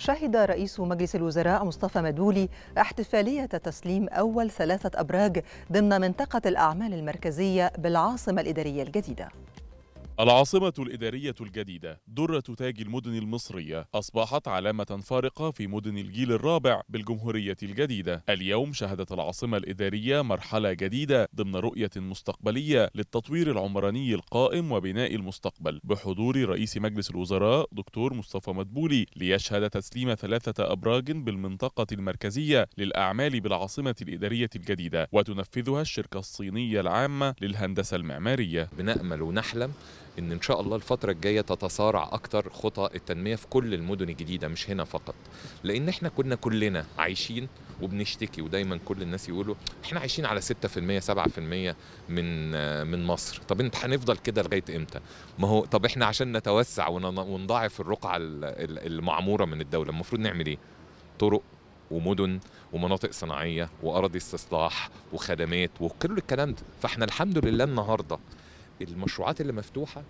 شهد رئيس مجلس الوزراء مصطفى مدبولي احتفالية تسليم أول ثلاثة أبراج ضمن منطقة الأعمال المركزية بالعاصمة الإدارية الجديدة العاصمة الإدارية الجديدة درة تاج المدن المصرية أصبحت علامة فارقة في مدن الجيل الرابع بالجمهورية الجديدة اليوم شهدت العاصمة الإدارية مرحلة جديدة ضمن رؤية مستقبلية للتطوير العمراني القائم وبناء المستقبل بحضور رئيس مجلس الوزراء دكتور مصطفى مدبولي ليشهد تسليم ثلاثة أبراج بالمنطقة المركزية للأعمال بالعاصمة الإدارية الجديدة وتنفذها الشركة الصينية العامة للهندسة المعمارية بنأمل ونحلم ان ان شاء الله الفتره الجايه تتصارع اكتر خطى التنميه في كل المدن الجديده مش هنا فقط لان احنا كنا كلنا عايشين وبنشتكي ودايما كل الناس يقولوا احنا عايشين على 6% 7% من من مصر طب انت هنفضل كده لغايه امتى ما هو طب احنا عشان نتوسع ونضاعف الرقعه المعموره من الدوله المفروض نعمل ايه طرق ومدن ومناطق صناعيه واراضي استصلاح وخدمات وكل الكلام ده فاحنا الحمد لله النهارده المشروعات اللي مفتوحه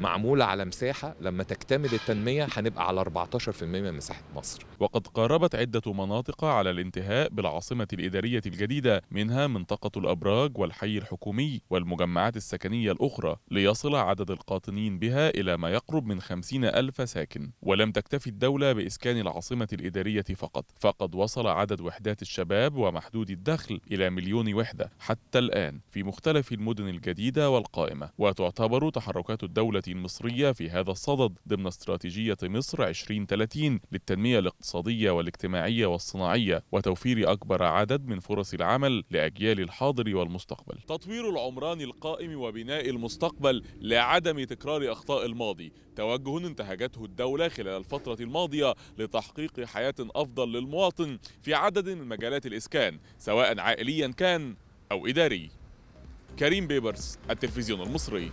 معمولة على مساحة لما تكتمل التنمية هنبقى على 14% من مساحة مصر وقد قاربت عدة مناطق على الانتهاء بالعاصمة الإدارية الجديدة منها منطقة الأبراج والحي الحكومي والمجمعات السكنية الأخرى ليصل عدد القاطنين بها إلى ما يقرب من 50 ألف ساكن ولم تكتفي الدولة بإسكان العاصمة الإدارية فقط فقد وصل عدد وحدات الشباب ومحدود الدخل إلى مليون وحدة حتى الآن في مختلف المدن الجديدة والقائمة وتعتبر تحركات الدولة مصرية في هذا الصدد ضمن استراتيجية مصر 2030 للتنمية الاقتصادية والاجتماعية والصناعية وتوفير أكبر عدد من فرص العمل لأجيال الحاضر والمستقبل تطوير العمران القائم وبناء المستقبل لعدم تكرار أخطاء الماضي توجه انتهجته الدولة خلال الفترة الماضية لتحقيق حياة أفضل للمواطن في عدد من مجالات الإسكان سواء عائليا كان أو إداري كريم بيبرس التلفزيون المصري